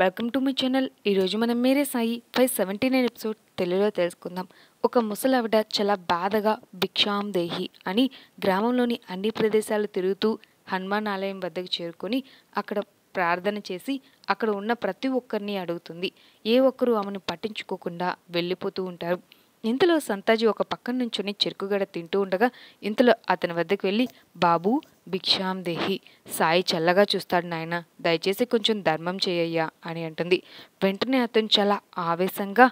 welcome to my channel ఈరోజు మనం మీరే సాయి ఫైవ్ సెవెంటీ నైన్ ఎపిసోడ్ తెలుగులో తెలుసుకుందాం ఒక ముసలావిడ చాలా బాధగా భిక్షాం దేహి అని గ్రామంలోని అన్ని ప్రదేశాలు తిరుగుతూ హనుమాన్ ఆలయం వద్దకు చేరుకొని అక్కడ ప్రార్థన చేసి అక్కడ ఉన్న ప్రతి ఒక్కరిని అడుగుతుంది ఏ ఒక్కరూ ఆమెను పట్టించుకోకుండా వెళ్ళిపోతూ ఉంటారు ఇంతలో సంతాజీ ఒక పక్కన నుంచుని చెరుకుగడ తింటూ ఉండగా ఇంతలో అతని వద్దకు వెళ్ళి బాబు భిక్షాం దేహి సాయి చల్లగా చూస్తాడు నాయన దయచేసి కొంచెం ధర్మం చేయయ్యా అని అంటుంది వెంటనే అతను చాలా ఆవేశంగా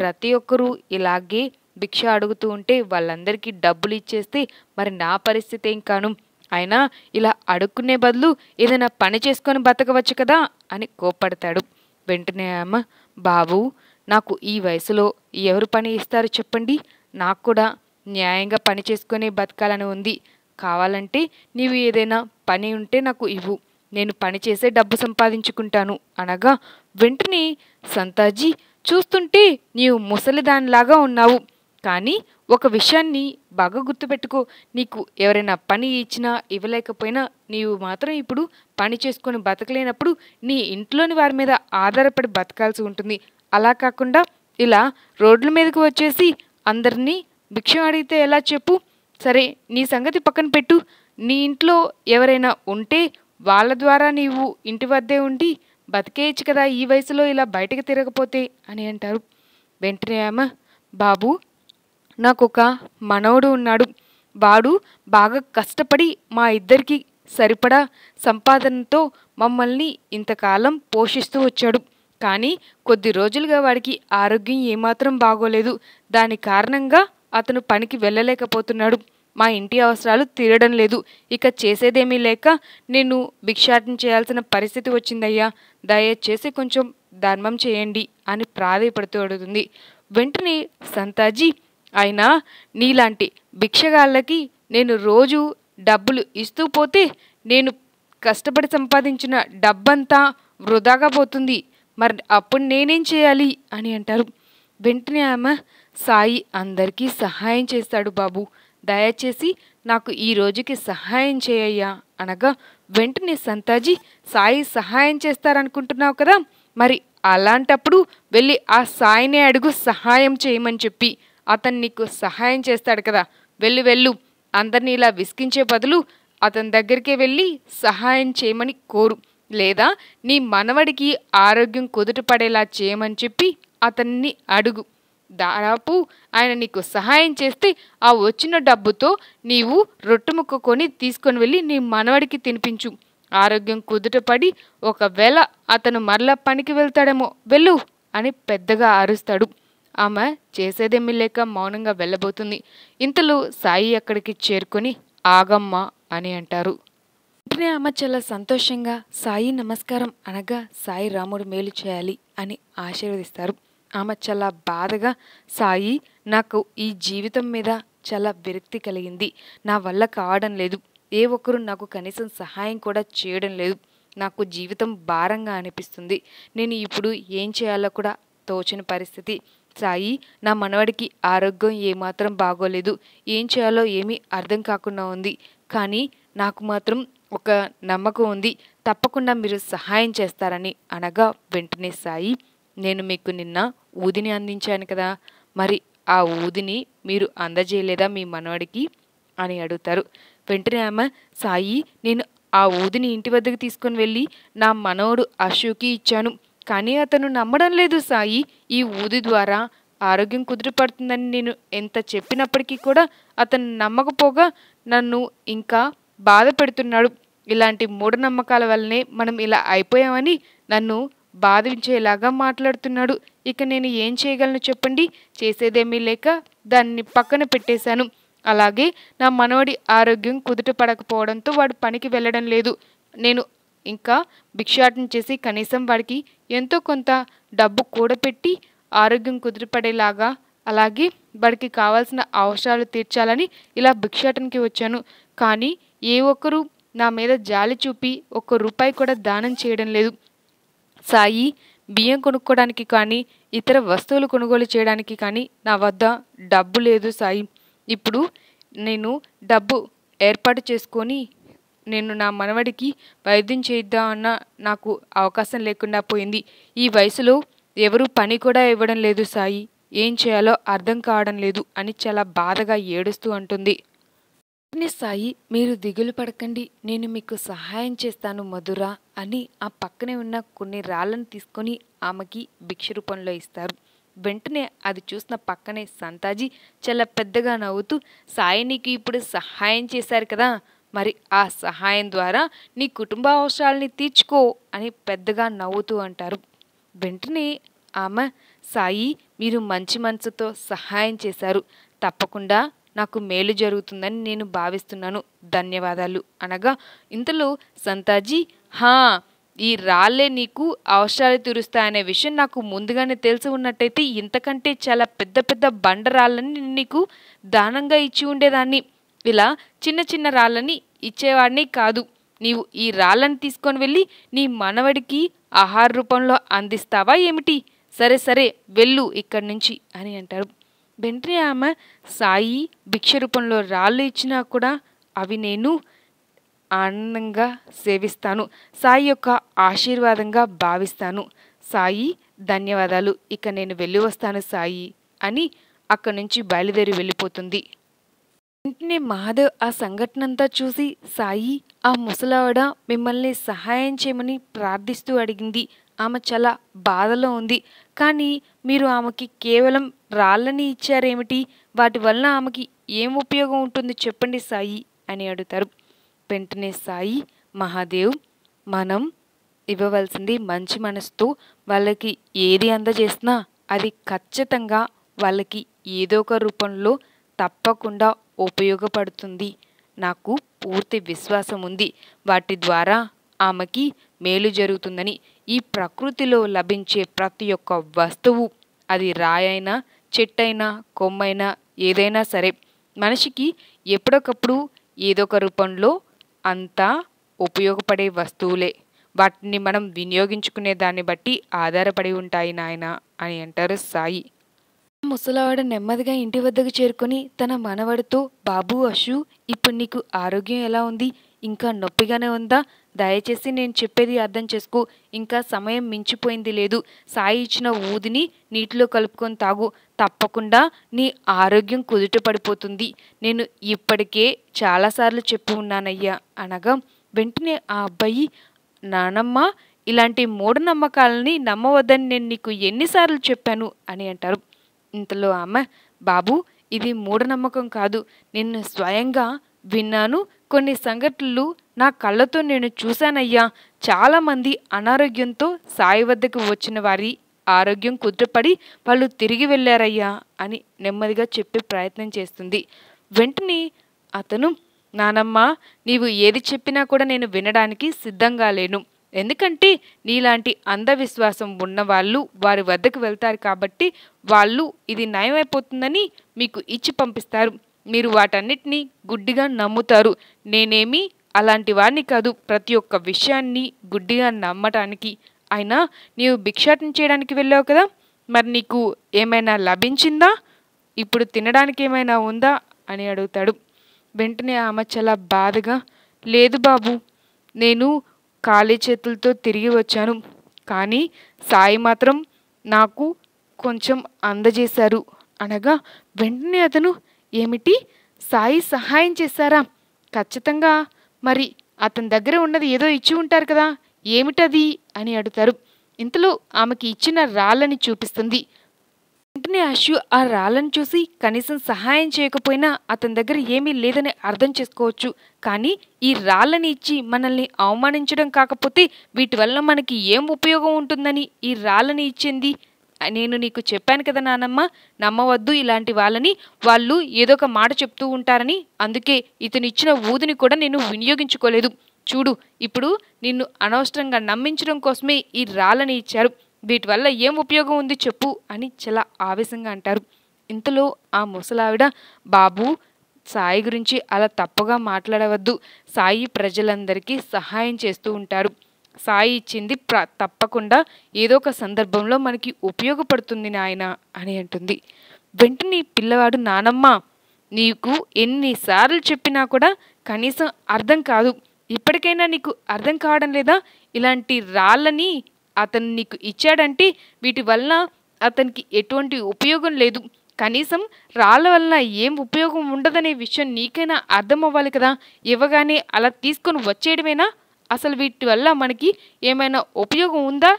ప్రతి ఒక్కరూ ఇలాగే భిక్ష అడుగుతూ ఉంటే వాళ్ళందరికీ డబ్బులు ఇచ్చేస్తే మరి నా పరిస్థితి ఏం కాను అయినా ఇలా అడుక్కునే బదులు ఏదైనా పని చేసుకొని బతకవచ్చు కదా అని కోప్పడతాడు వెంటనే ఆమె బాబు నాకు ఈ వయసులో ఎవరు పని ఇస్తారు చెప్పండి నాకు కూడా న్యాయంగా పని చేసుకునే బతకాలని ఉంది కావాలంటే నీవు ఏదైనా పని ఉంటే నాకు ఇవ్వు నేను పని చేసే డబ్బు సంపాదించుకుంటాను అనగా వెంటనే సంతాజీ చూస్తుంటే నీవు ముసలిదానిలాగా ఉన్నావు కానీ ఒక విషయాన్ని బాగా గుర్తుపెట్టుకో నీకు ఎవరైనా పని ఇచ్చినా ఇవ్వలేకపోయినా నీవు మాత్రం ఇప్పుడు పని చేసుకొని బతకలేనప్పుడు నీ ఇంట్లోని వారి మీద ఆధారపడి బతకాల్సి ఉంటుంది అలా కాకుండా ఇలా రోడ్ల మీదకు వచ్చేసి అందరినీ భిక్షం అడిగితే ఎలా చెప్పు సరే నీ సంగతి పక్కన పెట్టు నీ ఇంట్లో ఎవరైనా ఉంటే వాళ్ళ ద్వారా నీవు ఇంటి వద్దే ఉండి బతికేయచ్చు కదా ఈ వయసులో ఇలా బయటకు తిరగపోతే అని అంటారు వెంటనే ఆమె బాబు నాకు ఒక మనవడు ఉన్నాడు వాడు బాగా కష్టపడి మా ఇద్దరికి సరిపడా సంపాదనతో మమ్మల్ని ఇంతకాలం పోషిస్తూ వచ్చాడు కానీ కొద్ది రోజులుగా వాడికి ఆరోగ్యం ఏమాత్రం బాగోలేదు దాని కారణంగా అతను పనికి వెళ్ళలేకపోతున్నాడు మా ఇంటి అవసరాలు తీరడం లేదు ఇక చేసేదేమీ లేక నేను భిక్షాటం చేయాల్సిన పరిస్థితి వచ్చిందయ్యా దయచేసి కొంచెం ధర్మం చేయండి అని ప్రాధేయపడుతూ అడుగుతుంది వెంటనే సంతాజీ అయినా నీలాంటి భిక్షగాళ్ళకి నేను రోజు డబ్బులు ఇస్తూ పోతే నేను కష్టపడి సంపాదించిన డబ్బంతా వృధాగా పోతుంది మరి అప్పుడు నేనేం చేయాలి అని అంటారు వెంటనే ఆమె సాయి అందరికీ సహాయం చేస్తాడు బాబు దయచేసి నాకు ఈ రోజుకి సహాయం చేయయ్యా అనగా వెంటనే సంతాజీ సాయి సహాయం చేస్తారనుకుంటున్నావు కదా మరి అలాంటప్పుడు వెళ్ళి ఆ సాయినే అడుగు సహాయం చేయమని చెప్పి అతను నీకు సహాయం చేస్తాడు కదా వెళ్ళు వెళ్ళు అందరినీ ఇలా విసిగించే బదులు అతని దగ్గరికే వెళ్ళి సహాయం చేయమని కోరు లేదా నీ మనవడికి ఆరోగ్యం కుదుటపడేలా చేయమని చెప్పి అతన్ని అడుగు దాదాపు ఆయన నీకు సహాయం చేస్తే ఆ వచ్చిన డబ్బుతో నీవు రొట్టెముక్క తీసుకొని వెళ్ళి నీ మనవడికి తినిపించు ఆరోగ్యం కుదుటపడి ఒకవేళ అతను మరల పనికి వెళ్తాడేమో వెళ్ళు అని పెద్దగా అరుస్తాడు ఆమె చేసేదేమీ లేక మౌనంగా వెళ్ళబోతుంది ఇంతలో సాయి అక్కడికి చేరుకొని ఆగమ్మ అని అంటారు వెంటనే అమ్మ చాలా సంతోషంగా సాయి నమస్కారం అనగా సాయి రాముడు మేలు చేయాలి అని ఆశీర్వదిస్తారు ఆమె చాలా బాధగా సాయి నాకు ఈ జీవితం మీద చాలా విరక్తి కలిగింది నా వల్ల కావడం లేదు ఏ ఒక్కరు నాకు కనీసం సహాయం కూడా చేయడం లేదు నాకు జీవితం భారంగా అనిపిస్తుంది నేను ఇప్పుడు ఏం చేయాలో కూడా తోచని పరిస్థితి సాయి నా మనవడికి ఆరోగ్యం ఏమాత్రం బాగోలేదు ఏం చేయాలో ఏమీ అర్థం కాకుండా ఉంది కానీ నాకు మాత్రం ఒక నమ్మకం ఉంది తప్పకుండా మీరు సహాయం చేస్తారని అనగా వెంటనే సాయి నేను మీకు నిన్న ఊదిని అందించాను కదా మరి ఆ ఊదిని మీరు అందజేయలేదా మీ మనవడికి అని అడుగుతారు వెంటనే ఆమె సాయి నేను ఆ ఊదిని ఇంటి వద్దకు తీసుకుని వెళ్ళి నా మనవడు అశోక్కి ఇచ్చాను కానీ అతను నమ్మడం లేదు సాయి ఈ ఊది ద్వారా ఆరోగ్యం కుదిరిపడుతుందని నేను ఎంత చెప్పినప్పటికీ కూడా అతను నమ్మకపోగా నన్ను ఇంకా బాధపెడుతున్నాడు ఇలాంటి మూఢనమ్మకాల వల్లనే మనం ఇలా అయిపోయామని నన్ను బాధించేలాగా మాట్లాడుతున్నాడు ఇక నేను ఏం చేయగలను చెప్పండి చేసేదేమీ లేక దాన్ని పక్కన పెట్టేశాను అలాగే నా మనవడి ఆరోగ్యం కుదుట పడకపోవడంతో వాడు పనికి వెళ్ళడం లేదు నేను ఇంకా భిక్షాటం చేసి కనీసం వాడికి ఎంతో కొంత డబ్బు కూడపెట్టి ఆరోగ్యం కుదిరిపడేలాగా అలాగే వాడికి కావాల్సిన అవసరాలు తీర్చాలని ఇలా భిక్షాటనకి వచ్చాను కానీ ఏ ఒక్కరూ నా మీద జాలి చూపి ఒక్క రూపాయి కూడా దానం చేయడం లేదు సాయి బియ్యం కొనుక్కోవడానికి కానీ ఇతర వస్తువులు కొనుగోలు చేయడానికి కానీ నా వద్ద డబ్బు లేదు సాయి ఇప్పుడు నేను డబ్బు ఏర్పాటు చేసుకొని నేను నా మనవడికి వైద్యం చేద్దాం అన్న నాకు అవకాశం లేకుండా పోయింది ఈ వయసులో ఎవరు పని కూడా ఇవ్వడం లేదు సాయి ఏం చేయాలో అర్థం కావడం లేదు అని చాలా బాధగా ఏడుస్తూ అంటుంది వెంటనే సాయి మీరు దిగులు పడకండి నేను మీకు సహాయం చేస్తాను మధుర అని ఆ పక్కనే ఉన్న కొన్ని రాళ్ళను తీసుకొని ఆమెకి భిక్ష రూపంలో ఇస్తారు వెంటనే అది చూసిన పక్కనే సంతాజీ చాలా పెద్దగా నవ్వుతూ సాయి నీకు ఇప్పుడు సహాయం చేశారు కదా మరి ఆ సహాయం ద్వారా నీ కుటుంబ అవసరాలని తీర్చుకో అని పెద్దగా నవ్వుతూ అంటారు వెంటనే ఆమె సాయి మీరు మంచి మనసుతో సహాయం చేశారు తప్పకుండా నాకు మేలు జరుగుతుందని నేను భావిస్తున్నాను ధన్యవాదాలు అనగా ఇంతలో సంతాజీ హా ఈ రాళ్లే నీకు అవసరాలు తీరుస్తాయనే విషయం నాకు ముందుగానే తెలిసి ఉన్నట్టయితే ఇంతకంటే చాలా పెద్ద పెద్ద బండరాళ్ళని నేను నీకు దానంగా ఇచ్చి ఉండేదాన్ని ఇలా చిన్న చిన్న రాళ్ళని ఇచ్చేవాడిని కాదు నీవు ఈ రాళ్ళని తీసుకొని వెళ్ళి నీ మనవడికి ఆహార రూపంలో అందిస్తావా ఏమిటి సరే సరే వెళ్ళు ఇక్కడి నుంచి అని అంటారు వెంటనే ఆమె సాయి భిక్ష రూపంలో రాళ్ళు ఇచ్చినా కూడా అవి నేను ఆనందంగా సేవిస్తాను సాయి యొక్క ఆశీర్వాదంగా భావిస్తాను సాయి ధన్యవాదాలు ఇక నేను వెళ్ళి వస్తాను సాయి అని అక్కడి నుంచి బయలుదేరి వెళ్ళిపోతుంది వెంటనే మహాదేవ్ ఆ సంఘటన అంతా చూసి సాయి ఆ ముసలావిడ మిమ్మల్ని సహాయం చేయమని ప్రార్థిస్తూ అడిగింది ఆమె చాలా బాధలో ఉంది కానీ మీరు ఆమెకి కేవలం రాళ్ళని ఇచ్చారేమిటి వాటి వలన ఆమెకి ఏం ఉపయోగం ఉంటుంది చెప్పండి సాయి అని అడుగుతారు వెంటనే సాయి మహాదేవ్ మనం ఇవ్వవలసింది మంచి మనసుతో వాళ్ళకి ఏది అందజేసినా అది ఖచ్చితంగా వాళ్ళకి ఏదో ఒక రూపంలో తప్పకుండా ఉపయోగపడుతుంది నాకు పూర్తి విశ్వాసం ఉంది వాటి ద్వారా ఆమెకి మేలు జరుగుతుందని ఈ ప్రకృతిలో లభించే ప్రతి ఒక్క వస్తువు అది రాయైనా చెట్టైనా కొమ్మైనా ఏదైనా సరే మనిషికి ఎప్పుడొకప్పుడు ఏదో ఒక రూపంలో అంతా ఉపయోగపడే వస్తువులే వాటిని మనం వినియోగించుకునే దాన్ని బట్టి ఆధారపడి ఉంటాయి నాయన అని అంటారు సాయి ముసలావాడ నెమ్మదిగా ఇంటి వద్దకు చేరుకొని తన మనవడితో బాబు అశు ఇప్పుడు నీకు ఆరోగ్యం ఎలా ఉంది ఇంకా నొప్పిగానే ఉందా దయచేసి నేను చెప్పేది అర్థం చేసుకో ఇంకా సమయం మించిపోయింది లేదు సాయి ఇచ్చిన ఊదిని నీటిలో కలుపుకొని తాగు తప్పకుండా నీ ఆరోగ్యం కుదుట పడిపోతుంది నేను ఇప్పటికే చాలాసార్లు చెప్పి ఉన్నానయ్యా అనగా వెంటనే ఆ అబ్బాయి నానమ్మ ఇలాంటి మూఢనమ్మకాలని నమ్మవద్దని నేను నీకు ఎన్నిసార్లు చెప్పాను అని అంటారు ఇంతలో ఆమె బాబు ఇది మూఢనమ్మకం కాదు నిన్ను స్వయంగా విన్నాను కొన్ని సంఘటనలు నా కళ్ళతో నేను చూశానయ్యా చాలామంది అనారోగ్యంతో సాయి వద్దకు వచ్చిన వారి ఆరోగ్యం కుదురపడి వాళ్ళు తిరిగి వెళ్ళారయ్యా అని నెమ్మదిగా చెప్పే ప్రయత్నం చేస్తుంది వెంటనే అతను నానమ్మ నీవు ఏది చెప్పినా కూడా నేను వినడానికి సిద్ధంగా లేను ఎందుకంటే నీలాంటి అంధవిశ్వాసం ఉన్నవాళ్ళు వారి వద్దకు వెళ్తారు కాబట్టి వాళ్ళు ఇది నయమైపోతుందని మీకు ఇచ్చి పంపిస్తారు మీరు వాటన్నిటినీ గుడ్డిగా నమ్ముతారు నేనేమి అలాంటి వాడిని కాదు ప్రతి ఒక్క విషయాన్ని గుడ్డిగా నమ్మటానికి అయినా నీవు భిక్షాటం చేయడానికి వెళ్ళావు కదా మరి నీకు ఏమైనా లభించిందా ఇప్పుడు తినడానికి ఏమైనా ఉందా అని అడుగుతాడు వెంటనే ఆమె చాలా బాధగా లేదు బాబు నేను ఖాళీ చేతులతో తిరిగి వచ్చాను కానీ సాయి మాత్రం నాకు కొంచెం అందజేశారు అనగా వెంటనే అతను ఏమిటి సాయి సహాయం చేశారా ఖచ్చితంగా మరి అతని దగ్గర ఉన్నది ఏదో ఇచ్చి ఉంటారు కదా ఏమిటది అని అడుగుతారు ఇంతలో ఆమెకి ఇచ్చిన రాళ్ళని చూపిస్తుంది వెంటనే అశు ఆ రాళ్ళను చూసి కనీసం సహాయం చేయకపోయినా అతని దగ్గర ఏమీ లేదని అర్థం చేసుకోవచ్చు కానీ ఈ రాళ్ళని ఇచ్చి మనల్ని అవమానించడం కాకపోతే వీటి వల్ల మనకి ఏం ఉపయోగం ఉంటుందని ఈ రాళ్ళని ఇచ్చింది నేను నీకు చెప్పాను కదా నానమ్మ నమ్మవద్దు ఇలాంటి వాళ్ళని వాళ్ళు ఏదో ఒక మాట చెప్తూ ఉంటారని అందుకే ఇతనిచ్చిన ఊదిని కూడా నేను వినియోగించుకోలేదు చూడు ఇప్పుడు నిన్ను అనవసరంగా నమ్మించడం కోసమే ఈ రాళ్ళని ఇచ్చారు వీటి వల్ల ఏం ఉపయోగం ఉంది చెప్పు అని చాలా ఆవేశంగా అంటారు ఇంతలో ఆ ముసలావిడ బాబు సాయి గురించి అలా తప్పుగా మాట్లాడవద్దు సాయి ప్రజలందరికీ సహాయం చేస్తూ ఉంటారు సాయి ఇచ్చింది తప్పకుండా ఏదో ఒక సందర్భంలో మనకి ఉపయోగపడుతుంది నాయన అని అంటుంది వెంటనే పిల్లవాడు నానమ్మ నీకు ఎన్నిసార్లు చెప్పినా కూడా కనీసం అర్థం కాదు ఇప్పటికైనా నీకు అర్థం కావడం లేదా ఇలాంటి రాళ్ళని అతను నీకు ఇచ్చాడంటే వీటి వలన అతనికి ఎటువంటి ఉపయోగం లేదు కనీసం రాళ్ళ వలన ఏం ఉపయోగం ఉండదనే విషయం నీకైనా అర్థం అవ్వాలి కదా ఇవ్వగానే అలా తీసుకొని వచ్చేయడమేనా అసలు వీటి వల్ల మనకి ఏమైనా ఉపయోగం ఉందా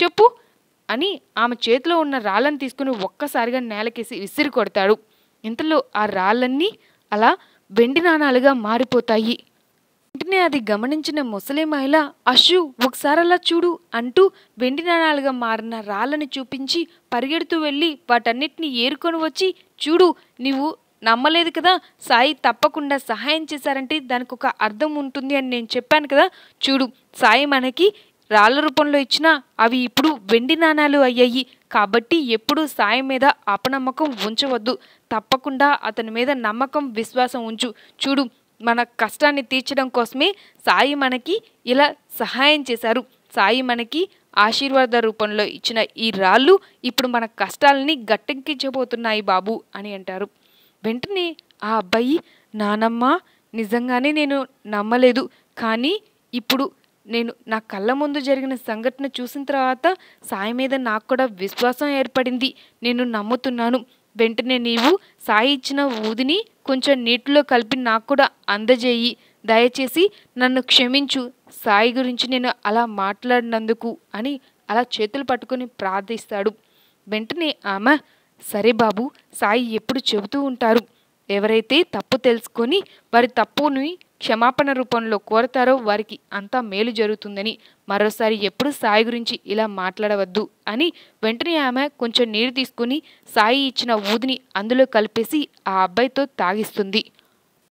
చెప్పు అని ఆమె చేతిలో ఉన్న రాళ్ళని తీసుకుని ఒక్కసారిగా నేలకేసి విసిరి కొడతాడు ఇంతలో ఆ రాళ్ళన్నీ అలా వెండి నాణాలుగా మారిపోతాయి వెంటనే అది గమనించిన ముసలి మహిళ అశు ఒకసారి అలా చూడు అంటూ వెండి నాణాలుగా మారిన రాళ్ళని చూపించి పరిగెడుతూ వెళ్ళి వాటన్నిటిని ఏరుకొని వచ్చి చూడు నీవు నమ్మలేదు కదా సాయి తప్పకుండా సహాయం చేశారంటే దానికి ఒక అర్థం ఉంటుంది అని నేను చెప్పాను కదా చూడు సాయి మనకి రాళ్ళ రూపంలో ఇచ్చినా అవి ఇప్పుడు వెండి నాణాలు అయ్యాయి కాబట్టి ఎప్పుడూ సాయి మీద అపనమ్మకం ఉంచవద్దు తప్పకుండా అతని మీద నమ్మకం విశ్వాసం ఉంచు చూడు మన కష్టాన్ని తీర్చడం కోసమే సాయి మనకి ఇలా సహాయం చేశారు సాయి మనకి ఆశీర్వాద రూపంలో ఇచ్చిన ఈ రాళ్ళు ఇప్పుడు మన కష్టాలని గట్టెక్కించబోతున్నాయి బాబు అని అంటారు వెంటనే ఆ అబ్బాయి నానమ్మ నిజంగానే నేను నమ్మలేదు కానీ ఇప్పుడు నేను నా కళ్ళ ముందు జరిగిన సంఘటన చూసిన తర్వాత సాయి మీద నాకు కూడా విశ్వాసం ఏర్పడింది నేను నమ్ముతున్నాను వెంటనే నీవు సాయి ఇచ్చిన ఊదిని కొంచెం నీటిలో కలిపి నాకు కూడా అందజేయి దయచేసి నన్ను క్షమించు సాయి గురించి నేను అలా మాట్లాడినందుకు అని అలా చేతులు పట్టుకుని ప్రార్థిస్తాడు వెంటనే ఆమె సరే బాబు సాయి ఎప్పుడు చెబుతూ ఉంటారు ఎవరైతే తప్పు తెలుసుకొని వారి తప్పుని క్షమాపణ రూపంలో కోరతారో వారికి అంతా మేలు జరుగుతుందని మరోసారి ఎప్పుడు సాయి గురించి ఇలా మాట్లాడవద్దు అని వెంటనే ఆమె కొంచెం నీరు తీసుకుని సాయి ఇచ్చిన ఊదిని అందులో కలిపేసి ఆ అబ్బాయితో తాగిస్తుంది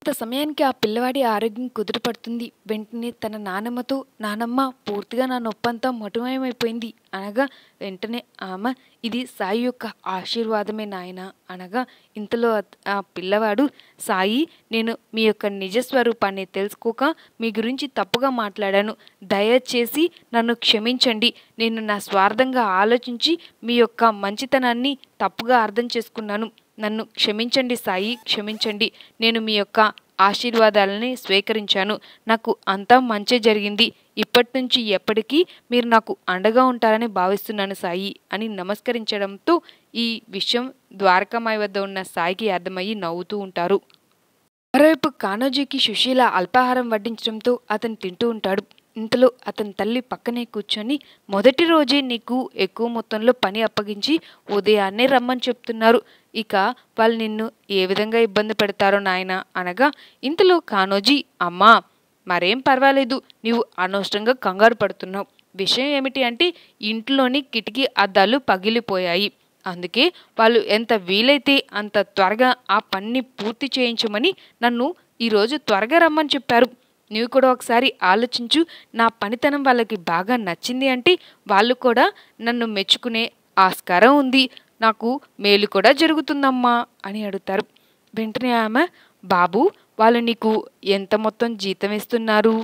కొంత సమయానికి ఆ పిల్లవాడి ఆరోగ్యం కుదురుపడుతుంది వెంటనే తన నానమ్మతో నానమ్మ పూర్తిగా నా నొప్పంతా మటుమయమైపోయింది అనగా వెంటనే ఆమె ఇది సాయి యొక్క ఆశీర్వాదమే నాయన అనగా ఇంతలో ఆ పిల్లవాడు సాయి నేను మీ యొక్క నిజస్వరూపాన్ని తెలుసుకోక మీ గురించి తప్పుగా మాట్లాడాను దయచేసి నన్ను క్షమించండి నేను నా స్వార్థంగా ఆలోచించి మీ యొక్క మంచితనాన్ని తప్పుగా అర్థం చేసుకున్నాను నన్ను క్షమించండి సాయి క్షమించండి నేను మీ యొక్క ఆశీర్వాదాలని స్వీకరించాను నాకు అంతా మంచి జరిగింది ఇప్పటి నుంచి ఎప్పటికీ మీరు నాకు అండగా ఉంటారని భావిస్తున్నాను సాయి అని నమస్కరించడంతో ఈ విషయం ద్వారకామాయి వద్ద ఉన్న సాయికి అర్థమయ్యి నవ్వుతూ ఉంటారు మరోవైపు కానోజీకి సుశీల అల్పాహారం వడ్డించడంతో అతను తింటూ ఉంటాడు ఇంతలో అతని తల్లి పక్కనే కూర్చొని మొదటి రోజే నీకు ఎక్కువ మొత్తంలో పని అప్పగించి ఉదయాన్నే రమ్మని చెప్తున్నారు ఇక వాళ్ళు నిన్ను ఏ విధంగా ఇబ్బంది పెడతారో నాయన అనగా ఇంతలో కానోజీ అమ్మా మరేం పర్వాలేదు నీవు అనవసరంగా కంగారు పడుతున్నావు విషయం ఏమిటి అంటే ఇంట్లోని కిటికీ అద్దాలు పగిలిపోయాయి అందుకే వాళ్ళు ఎంత వీలైతే అంత త్వరగా ఆ పని పూర్తి చేయించమని నన్ను ఈరోజు త్వరగా రమ్మని చెప్పారు నీవు కూడా ఒకసారి ఆలోచించు నా పనితనం వాళ్ళకి బాగా నచ్చింది అంటే వాళ్ళు కూడా నన్ను మెచ్చుకునే ఆస్కారం ఉంది నాకు మేలు కూడా జరుగుతుందమ్మా అని అడుగుతారు వెంటనే ఆమె బాబు వాళ్ళు నీకు ఎంత మొత్తం జీతం ఇస్తున్నారు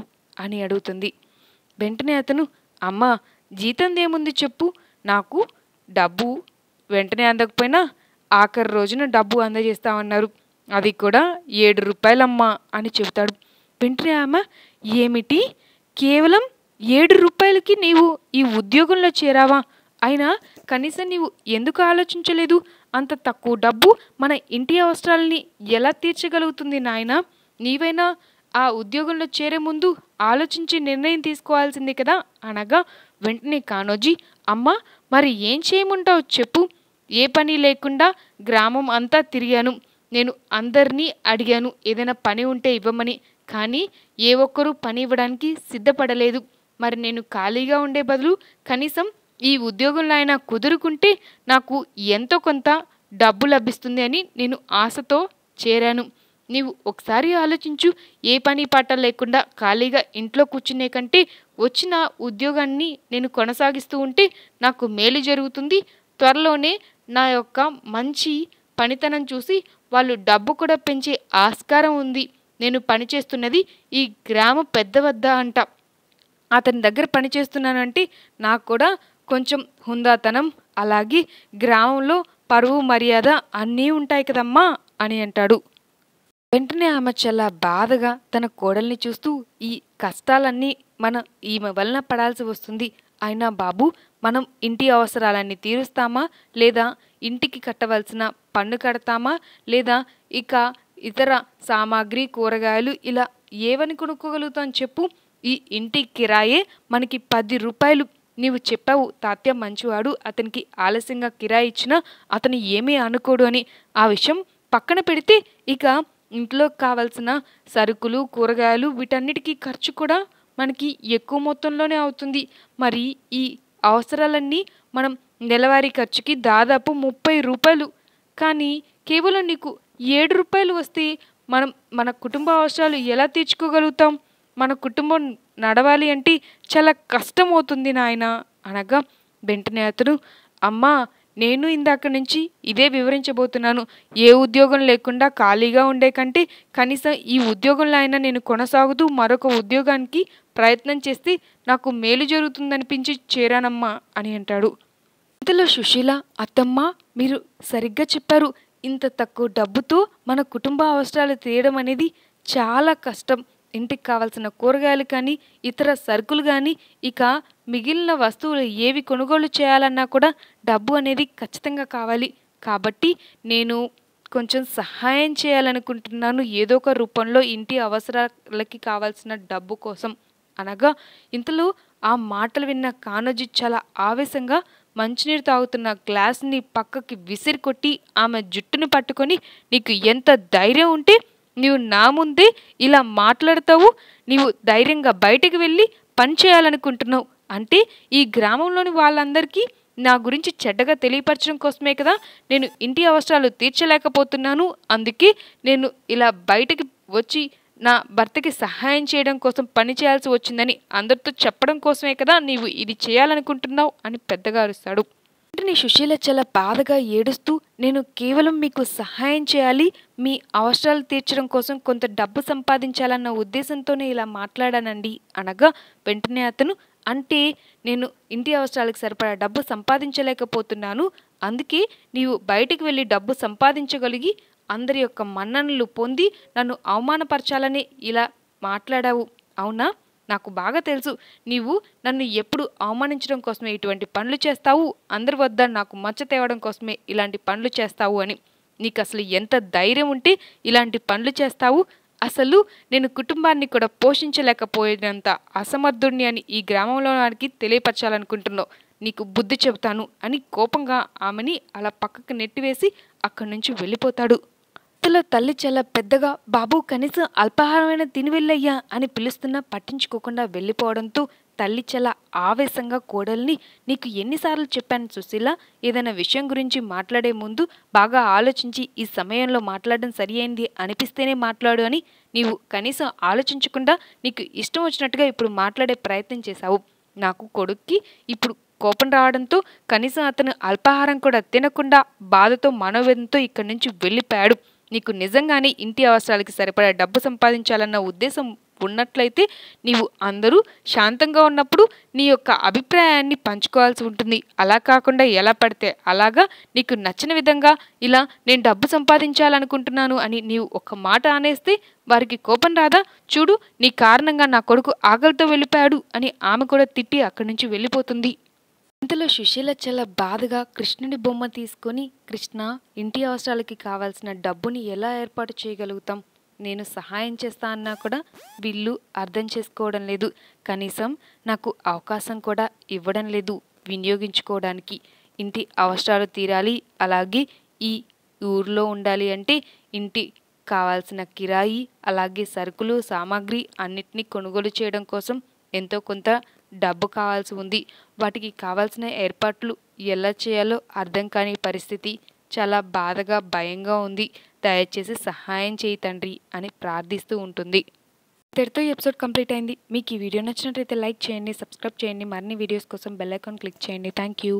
అని అడుగుతుంది వెంటనే అతను అమ్మ జీతం ఏముంది చెప్పు నాకు డబ్బు వెంటనే అందకపోయినా ఆఖరి రోజున డబ్బు అందజేస్తామన్నారు అది కూడా ఏడు రూపాయలమ్మా అని చెబుతాడు ఆమె ఏమిటి కేవలం ఏడు రూపాయలకి నీవు ఈ ఉద్యోగంలో చేరావా అయినా కనీసం నీవు ఎందుకు ఆలోచించలేదు అంత తక్కువ డబ్బు మన ఇంటి అవసరాలని ఎలా తీర్చగలుగుతుంది నాయన నీవైనా ఆ ఉద్యోగంలో చేరే ముందు ఆలోచించి నిర్ణయం తీసుకోవాల్సింది కదా అనగా వెంటనే కానోజీ అమ్మ మరి ఏం చేయమంటావు చెప్పు ఏ పని లేకుండా గ్రామం అంతా తిరిగాను నేను అందరినీ అడిగాను ఏదైనా పని ఉంటే ఇవ్వమని కానీ ఏ ఒక్కరూ పని ఇవ్వడానికి సిద్ధపడలేదు మరి నేను ఖాళీగా ఉండే బదులు కనీసం ఈ ఉద్యోగంలో అయినా కుదురుకుంటే నాకు ఎంతో కొంత డబ్బు లభిస్తుంది అని నేను ఆశతో చేరాను నీవు ఒకసారి ఆలోచించు ఏ పని పాట లేకుండా ఖాళీగా ఇంట్లో కూర్చునే కంటే వచ్చిన ఉద్యోగాన్ని నేను కొనసాగిస్తూ ఉంటే నాకు మేలు జరుగుతుంది త్వరలోనే నా యొక్క మంచి పనితనం చూసి వాళ్ళు డబ్బు కూడా పెంచే ఆస్కారం ఉంది నేను పనిచేస్తున్నది ఈ గ్రామ పెద్ద వద్ద అంట అతని దగ్గర పనిచేస్తున్నానంటే నాకు కూడా కొంచెం హుందాతనం అలాగే గ్రామంలో పరువు మర్యాద అన్నీ ఉంటాయి కదమ్మా అని అంటాడు వెంటనే ఆమె చాలా బాధగా తన కోడల్ని చూస్తూ ఈ కష్టాలన్నీ మన ఈమె వలన పడాల్సి వస్తుంది అయినా బాబు మనం ఇంటి అవసరాలన్నీ తీరుస్తామా లేదా ఇంటికి కట్టవలసిన పన్ను కడతామా లేదా ఇక ఇతర సామాగ్రి కూరగాయలు ఇలా ఏవని కొనుక్కోగలుగుతాం చెప్పు ఈ ఇంటి కిరాయే మనకి పది రూపాయలు నీవు చెప్పావు తాత్య మంచివాడు అతనికి ఆలస్యంగా కిరాయి ఇచ్చినా అతను ఏమీ అనుకోడు అని ఆ విషయం పక్కన పెడితే ఇక ఇంట్లో కావలసిన సరుకులు కూరగాయలు వీటన్నిటికీ ఖర్చు కూడా మనకి ఎక్కువ మొత్తంలోనే అవుతుంది మరి ఈ అవసరాలన్నీ మనం నెలవారీ ఖర్చుకి దాదాపు ముప్పై రూపాయలు కానీ కేవలం నీకు ఏడు రూపాయలు వస్తే మనం మన కుటుంబ అవసరాలు ఎలా తీర్చుకోగలుగుతాం మన కుటుంబం నడవాలి అంటే చాలా కష్టం అవుతుంది నాయన అనగా వెంటనే అతను అమ్మా నేను ఇందాక నుంచి ఇదే వివరించబోతున్నాను ఏ ఉద్యోగం లేకుండా ఖాళీగా ఉండే కంటే కనీసం ఈ ఉద్యోగంలో అయినా నేను కొనసాగుతూ మరొక ఉద్యోగానికి ప్రయత్నం చేస్తే నాకు మేలు జరుగుతుందనిపించి చేరానమ్మా అని అంటాడు ఇంతలో సుశీల అత్తమ్మ మీరు సరిగ్గా చెప్పారు ఇంత తక్కువ డబ్బుతో మన కుటుంబ అవసరాలు తీయడం అనేది చాలా కష్టం ఇంటికి కావాల్సిన కూరగాయలు కానీ ఇతర సరుకులు కానీ ఇక మిగిలిన వస్తువులు ఏవి కొనుగోలు చేయాలన్నా కూడా డబ్బు అనేది ఖచ్చితంగా కావాలి కాబట్టి నేను కొంచెం సహాయం చేయాలనుకుంటున్నాను ఏదో ఒక రూపంలో ఇంటి అవసరాలకి కావాల్సిన డబ్బు కోసం అనగా ఇంతలో ఆ మాటలు విన్న కానోజీ చాలా ఆవేశంగా మంచినీరు తాగుతున్న గ్లాస్ని పక్కకి విసిరి కొట్టి ఆమె జుట్టును పట్టుకొని నీకు ఎంత ధైర్యం ఉంటే నీవు నా ముందే ఇలా మాట్లాడతావు నీవు ధైర్యంగా బయటకు వెళ్ళి పని చేయాలనుకుంటున్నావు అంటే ఈ గ్రామంలోని వాళ్ళందరికీ నా గురించి చెడ్డగా తెలియపరచడం కోసమే కదా నేను ఇంటి అవసరాలు తీర్చలేకపోతున్నాను అందుకే నేను ఇలా బయటకి వచ్చి నా భర్తకి సహాయం చేయడం కోసం పని చేయాల్సి వచ్చిందని అందరితో చెప్పడం కోసమే కదా నీవు ఇది చేయాలనుకుంటున్నావు అని పెద్దగా అరుస్తాడు వెంటనే సుశీల చాలా బాధగా ఏడుస్తూ నేను కేవలం మీకు సహాయం చేయాలి మీ అవసరాలు తీర్చడం కోసం కొంత డబ్బు సంపాదించాలన్న ఉద్దేశంతోనే ఇలా మాట్లాడానండి అనగా వెంటనే అతను అంటే నేను ఇంటి అవసరాలకు సరిపడా డబ్బు సంపాదించలేకపోతున్నాను అందుకే నీవు బయటికి వెళ్ళి డబ్బు సంపాదించగలిగి అందరి యొక్క మన్ననలు పొంది నన్ను అవమానపరచాలని ఇలా మాట్లాడావు అవునా నాకు బాగా తెలుసు నీవు నన్ను ఎప్పుడు అవమానించడం కోసమే ఇటువంటి పనులు చేస్తావు అందరి వద్ద నాకు మచ్చ తేవడం కోసమే ఇలాంటి పనులు చేస్తావు అని నీకు అసలు ఎంత ధైర్యం ఉంటే ఇలాంటి పనులు చేస్తావు అసలు నేను కుటుంబాన్ని కూడా పోషించలేకపోయినంత అసమర్థుడిని అని ఈ గ్రామంలో వారికి తెలియపరచాలనుకుంటున్నావు నీకు బుద్ధి చెబుతాను అని కోపంగా ఆమెని అలా పక్కకు నెట్టివేసి అక్కడి నుంచి వెళ్ళిపోతాడు భక్తుల తల్లి చాలా పెద్దగా బాబు కనీసం అల్పాహారమైన తిని వెళ్ళయ్యా అని పిలుస్తున్నా పట్టించుకోకుండా వెళ్ళిపోవడంతో తల్లి చాలా ఆవేశంగా కోడల్ని నీకు ఎన్నిసార్లు చెప్పాను సుశీల ఏదైనా విషయం గురించి మాట్లాడే ముందు బాగా ఆలోచించి ఈ సమయంలో మాట్లాడడం సరి అయింది అనిపిస్తేనే మాట్లాడు అని నీవు కనీసం ఆలోచించకుండా నీకు ఇష్టం వచ్చినట్టుగా ఇప్పుడు మాట్లాడే ప్రయత్నం చేశావు నాకు కొడుక్కి ఇప్పుడు కోపం రావడంతో కనీసం అతను అల్పాహారం కూడా తినకుండా బాధతో మనోవేదంతో ఇక్కడి నుంచి వెళ్ళిపోయాడు నీకు నిజంగానే ఇంటి అవసరాలకి సరిపడా డబ్బు సంపాదించాలన్న ఉద్దేశం ఉన్నట్లయితే నీవు అందరూ శాంతంగా ఉన్నప్పుడు నీ యొక్క అభిప్రాయాన్ని పంచుకోవాల్సి ఉంటుంది అలా కాకుండా ఎలా పడితే అలాగా నీకు నచ్చిన విధంగా ఇలా నేను డబ్బు సంపాదించాలనుకుంటున్నాను అని నీవు ఒక మాట ఆనేస్తే వారికి కోపం రాదా చూడు నీ కారణంగా నా కొడుకు ఆకలితో వెళ్ళిపోయాడు అని ఆమె కూడా తిట్టి అక్కడి నుంచి వెళ్ళిపోతుంది ఇంతలో సుశీల చాలా బాధగా కృష్ణుడి బొమ్మ తీసుకొని కృష్ణ ఇంటి అవసరాలకి కావాల్సిన డబ్బుని ఎలా ఏర్పాటు చేయగలుగుతాం నేను సహాయం చేస్తా అన్నా కూడా వీళ్ళు అర్థం చేసుకోవడం లేదు కనీసం నాకు అవకాశం కూడా ఇవ్వడం లేదు వినియోగించుకోవడానికి ఇంటి అవసరాలు తీరాలి అలాగే ఈ ఊర్లో ఉండాలి అంటే ఇంటి కావాల్సిన కిరాయి అలాగే సరుకులు సామాగ్రి అన్నిటినీ కొనుగోలు చేయడం కోసం ఎంతో కొంత డబ్బు కావాల్సి ఉంది వాటికి కావాల్సిన ఏర్పాట్లు ఎలా చేయాలో అర్థం కాని పరిస్థితి చాలా బాధగా భయంగా ఉంది దయచేసి సహాయం చేయి తండ్రి అని ప్రార్థిస్తూ ఉంటుంది ఇతడితో ఎపిసోడ్ కంప్లీట్ అయింది మీకు ఈ వీడియో నచ్చినట్లయితే లైక్ చేయండి సబ్స్క్రైబ్ చేయండి మరిన్ని వీడియోస్ కోసం బెల్ ఐకాన్ క్లిక్ చేయండి థ్యాంక్ యూ